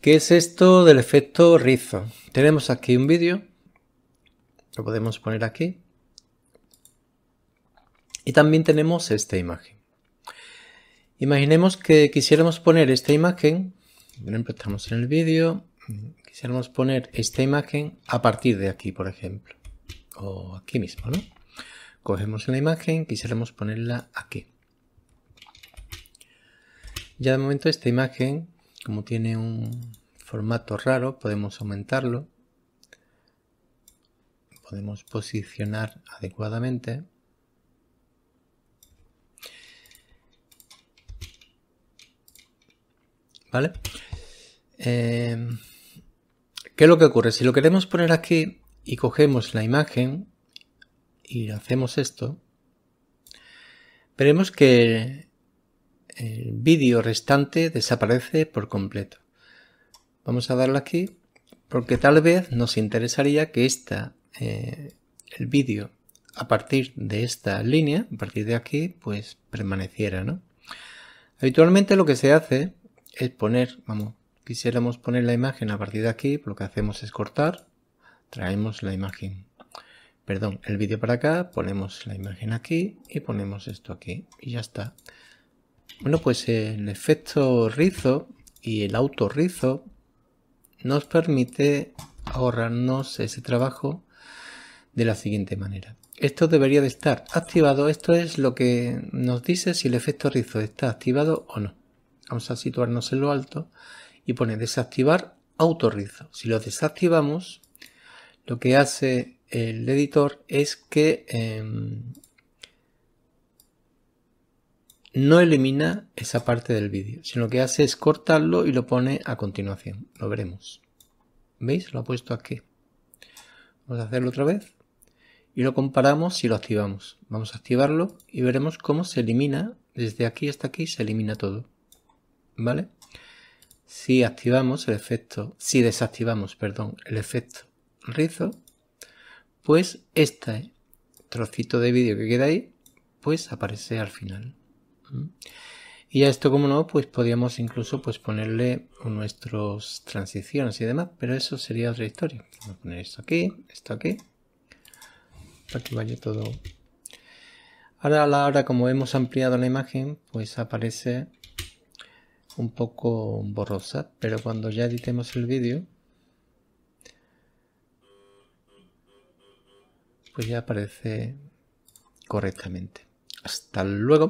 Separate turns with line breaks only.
¿Qué es esto del efecto rizo? Tenemos aquí un vídeo, lo podemos poner aquí, y también tenemos esta imagen. Imaginemos que quisiéramos poner esta imagen, por ejemplo estamos en el vídeo, quisiéramos poner esta imagen a partir de aquí, por ejemplo, o aquí mismo, ¿no? Cogemos la imagen, quisiéramos ponerla aquí. Ya de momento esta imagen como tiene un formato raro, podemos aumentarlo. Podemos posicionar adecuadamente. ¿Vale? Eh, ¿Qué es lo que ocurre? Si lo queremos poner aquí y cogemos la imagen y hacemos esto, veremos que el vídeo restante desaparece por completo. Vamos a darle aquí porque tal vez nos interesaría que esta, eh, el vídeo a partir de esta línea, a partir de aquí, pues permaneciera, ¿no? Habitualmente lo que se hace es poner, vamos, quisiéramos poner la imagen a partir de aquí, lo que hacemos es cortar, traemos la imagen, perdón, el vídeo para acá, ponemos la imagen aquí y ponemos esto aquí y ya está. Bueno, pues el efecto rizo y el auto rizo nos permite ahorrarnos ese trabajo de la siguiente manera. Esto debería de estar activado, esto es lo que nos dice si el efecto rizo está activado o no. Vamos a situarnos en lo alto y pone desactivar auto Si lo desactivamos, lo que hace el editor es que em, no elimina esa parte del vídeo, sino que hace es cortarlo y lo pone a continuación. Lo veremos. ¿Veis? Lo ha puesto aquí. Vamos a hacerlo otra vez y lo comparamos si lo activamos. Vamos a activarlo y veremos cómo se elimina. Desde aquí hasta aquí se elimina todo. ¿Vale? Si activamos el efecto, si desactivamos, perdón, el efecto rizo, pues este trocito de vídeo que queda ahí, pues aparece al final. Y a esto, como no, pues podríamos incluso pues, ponerle nuestras transiciones y demás, pero eso sería otra historia. Vamos a poner esto aquí, esto aquí, para que vaya todo. Ahora como hemos ampliado la imagen, pues aparece un poco borrosa, pero cuando ya editemos el vídeo, pues ya aparece correctamente. Hasta luego.